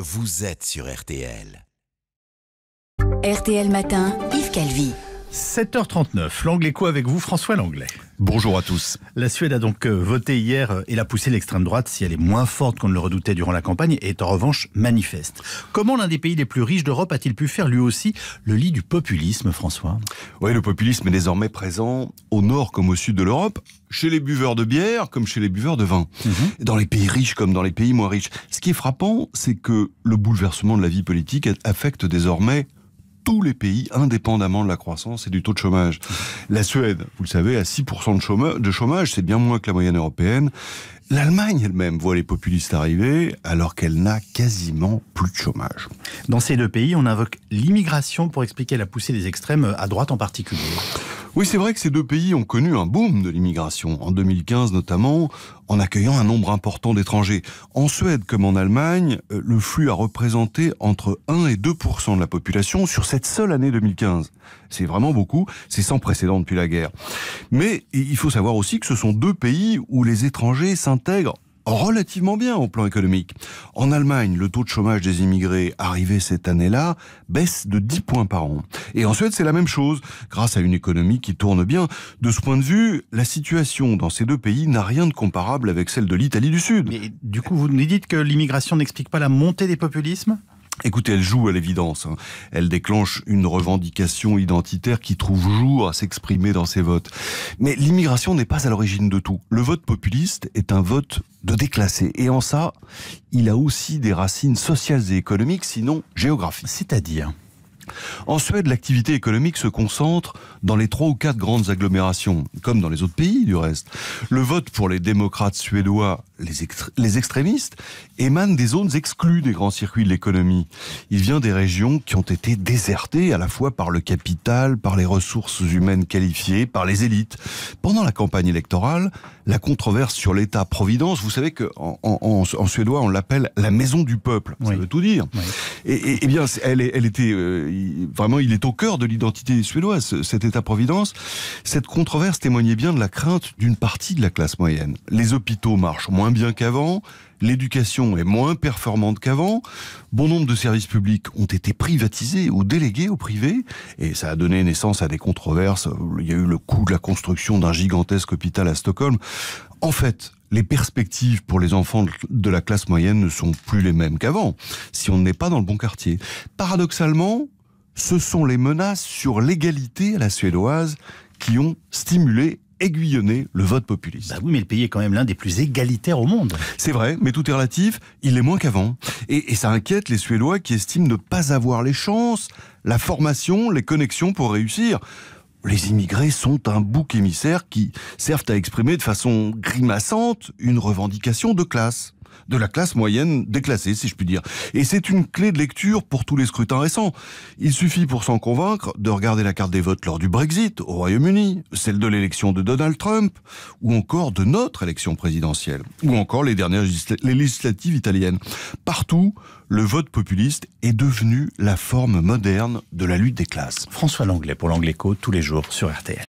Vous êtes sur RTL. RTL Matin, Yves Calvi. 7h39, l'anglais quoi avec vous, François Langlais Bonjour à tous. La Suède a donc euh, voté hier euh, et la poussé l'extrême droite, si elle est moins forte qu'on ne le redoutait durant la campagne, est en revanche manifeste. Comment l'un des pays les plus riches d'Europe a-t-il pu faire lui aussi le lit du populisme, François Oui, le populisme est désormais présent au nord comme au sud de l'Europe, chez les buveurs de bière comme chez les buveurs de vin, mhm. dans les pays riches comme dans les pays moins riches. Ce qui est frappant, c'est que le bouleversement de la vie politique affecte désormais tous les pays, indépendamment de la croissance et du taux de chômage. La Suède, vous le savez, a 6% de chômage, c'est bien moins que la moyenne européenne. L'Allemagne elle-même voit les populistes arriver alors qu'elle n'a quasiment plus de chômage. Dans ces deux pays, on invoque l'immigration pour expliquer la poussée des extrêmes à droite en particulier. Oui, c'est vrai que ces deux pays ont connu un boom de l'immigration, en 2015 notamment, en accueillant un nombre important d'étrangers. En Suède comme en Allemagne, euh, le flux a représenté entre 1 et 2 de la population sur cette seule année 2015. C'est vraiment beaucoup, c'est sans précédent depuis la guerre. Mais il faut savoir aussi que ce sont deux pays où les étrangers s'intègrent relativement bien au plan économique. En Allemagne, le taux de chômage des immigrés arrivés cette année-là baisse de 10 points par an. Et en Suède, c'est la même chose, grâce à une économie qui tourne bien. De ce point de vue, la situation dans ces deux pays n'a rien de comparable avec celle de l'Italie du Sud. Mais du coup, vous nous dites que l'immigration n'explique pas la montée des populismes Écoutez, elle joue à l'évidence. Hein. Elle déclenche une revendication identitaire qui trouve jour à s'exprimer dans ses votes. Mais l'immigration n'est pas à l'origine de tout. Le vote populiste est un vote de déclassé. Et en ça, il a aussi des racines sociales et économiques, sinon géographiques. C'est-à-dire en Suède, l'activité économique se concentre dans les trois ou quatre grandes agglomérations, comme dans les autres pays du reste. Le vote pour les démocrates suédois, les, les extrémistes, émane des zones exclues des grands circuits de l'économie. Il vient des régions qui ont été désertées à la fois par le capital, par les ressources humaines qualifiées, par les élites. Pendant la campagne électorale, la controverse sur l'État-providence, vous savez qu'en en, en, suédois, on l'appelle la maison du peuple. Ça veut tout dire. Et, eh bien, elle, elle était... Euh, vraiment, il est au cœur de l'identité suédoise, cet État-providence. Cette controverse témoignait bien de la crainte d'une partie de la classe moyenne. Les hôpitaux marchent moins bien qu'avant, l'éducation est moins performante qu'avant, bon nombre de services publics ont été privatisés ou délégués au privé, et ça a donné naissance à des controverses. Il y a eu le coût de la construction d'un gigantesque hôpital à Stockholm. En fait, les perspectives pour les enfants de la classe moyenne ne sont plus les mêmes qu'avant, si on n'est pas dans le bon quartier. Paradoxalement, ce sont les menaces sur l'égalité à la suédoise qui ont stimulé aiguillonné le vote populiste. Bah oui, mais le pays est quand même l'un des plus égalitaires au monde. C'est vrai, mais tout est relatif, il est moins qu'avant. Et, et, ça inquiète les Suédois qui estiment ne pas avoir les chances, la formation, les connexions pour réussir. Les immigrés sont un bouc émissaire qui servent à exprimer de façon grimaçante une revendication de classe de la classe moyenne déclassée, si je puis dire. Et c'est une clé de lecture pour tous les scrutins récents. Il suffit pour s'en convaincre de regarder la carte des votes lors du Brexit au Royaume-Uni, celle de l'élection de Donald Trump, ou encore de notre élection présidentielle, ou encore les dernières législatives italiennes. Partout, le vote populiste est devenu la forme moderne de la lutte des classes. François Langlais pour l'Angléco tous les jours sur RTL.